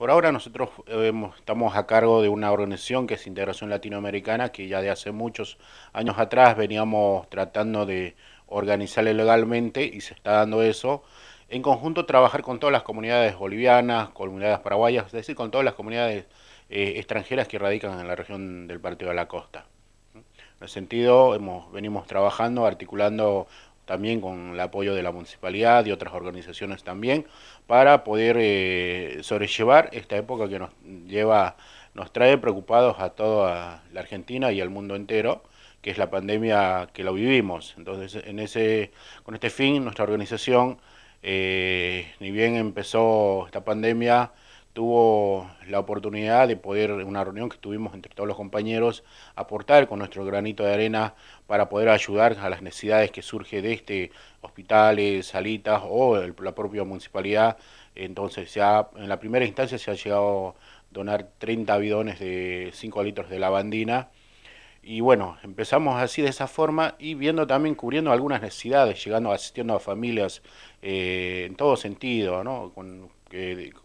Por ahora nosotros eh, estamos a cargo de una organización que es Integración Latinoamericana, que ya de hace muchos años atrás veníamos tratando de organizarle legalmente y se está dando eso. En conjunto trabajar con todas las comunidades bolivianas, comunidades paraguayas, es decir, con todas las comunidades eh, extranjeras que radican en la región del Partido de la Costa. En ese sentido, hemos, venimos trabajando, articulando también con el apoyo de la municipalidad y otras organizaciones también, para poder eh, sobrellevar esta época que nos lleva, nos trae preocupados a toda la Argentina y al mundo entero, que es la pandemia que lo vivimos. Entonces, en ese, con este fin, nuestra organización, eh, ni bien empezó esta pandemia, tuvo la oportunidad de poder, en una reunión que tuvimos entre todos los compañeros, aportar con nuestro granito de arena para poder ayudar a las necesidades que surge de este hospitales, salitas o la propia municipalidad. Entonces, ya en la primera instancia se ha llegado a donar 30 bidones de 5 litros de lavandina y bueno, empezamos así de esa forma y viendo también, cubriendo algunas necesidades, llegando, asistiendo a familias eh, en todo sentido, ¿no? Con,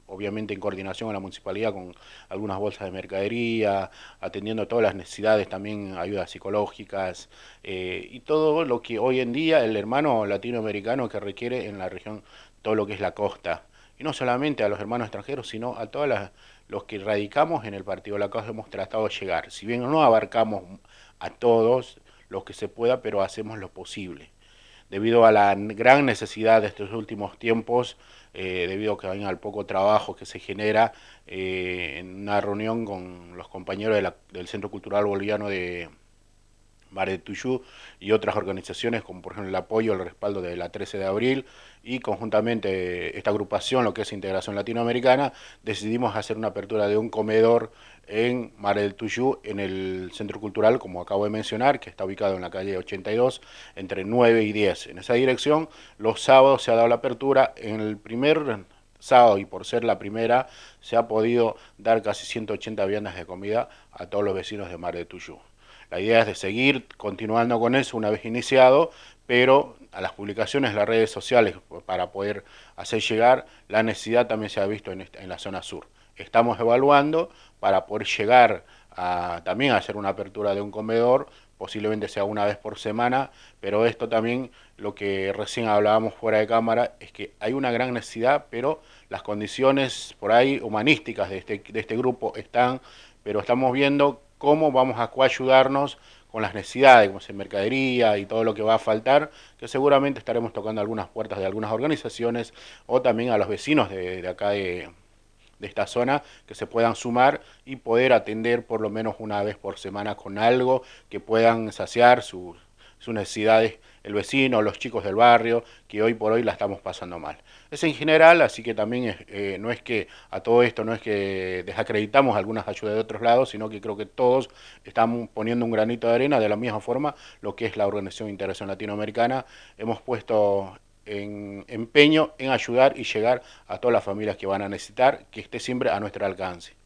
obviamente en coordinación con la municipalidad, con algunas bolsas de mercadería, atendiendo todas las necesidades, también ayudas psicológicas eh, y todo lo que hoy en día el hermano latinoamericano que requiere en la región, todo lo que es la costa y no solamente a los hermanos extranjeros, sino a todos los que radicamos en el partido la causa hemos tratado de llegar. Si bien no abarcamos a todos los que se pueda, pero hacemos lo posible. Debido a la gran necesidad de estos últimos tiempos, eh, debido debido que al poco trabajo que se genera eh, en una reunión con los compañeros del Centro Cultural Boliviano de, Mar de Tuyú y otras organizaciones como por ejemplo el apoyo, el respaldo de la 13 de abril y conjuntamente esta agrupación, lo que es Integración Latinoamericana, decidimos hacer una apertura de un comedor en Mar del Tuyú, en el Centro Cultural, como acabo de mencionar, que está ubicado en la calle 82, entre 9 y 10. En esa dirección, los sábados se ha dado la apertura, en el primer sábado y por ser la primera, se ha podido dar casi 180 viandas de comida a todos los vecinos de Mar del Tuyú. La idea es de seguir continuando con eso una vez iniciado, pero a las publicaciones, las redes sociales, para poder hacer llegar, la necesidad también se ha visto en, en la zona sur. Estamos evaluando para poder llegar a, también a hacer una apertura de un comedor, posiblemente sea una vez por semana, pero esto también, lo que recién hablábamos fuera de cámara, es que hay una gran necesidad, pero las condiciones por ahí humanísticas de este, de este grupo están, pero estamos viendo cómo vamos a coayudarnos con las necesidades, como es mercadería y todo lo que va a faltar, que seguramente estaremos tocando algunas puertas de algunas organizaciones o también a los vecinos de, acá de, esta zona que se puedan sumar y poder atender por lo menos una vez por semana con algo que puedan saciar sus necesidades el vecino, los chicos del barrio, que hoy por hoy la estamos pasando mal. Es en general, así que también eh, no es que a todo esto, no es que desacreditamos algunas ayudas de otros lados, sino que creo que todos estamos poniendo un granito de arena de la misma forma lo que es la Organización Integración Latinoamericana. Hemos puesto en empeño en ayudar y llegar a todas las familias que van a necesitar, que esté siempre a nuestro alcance.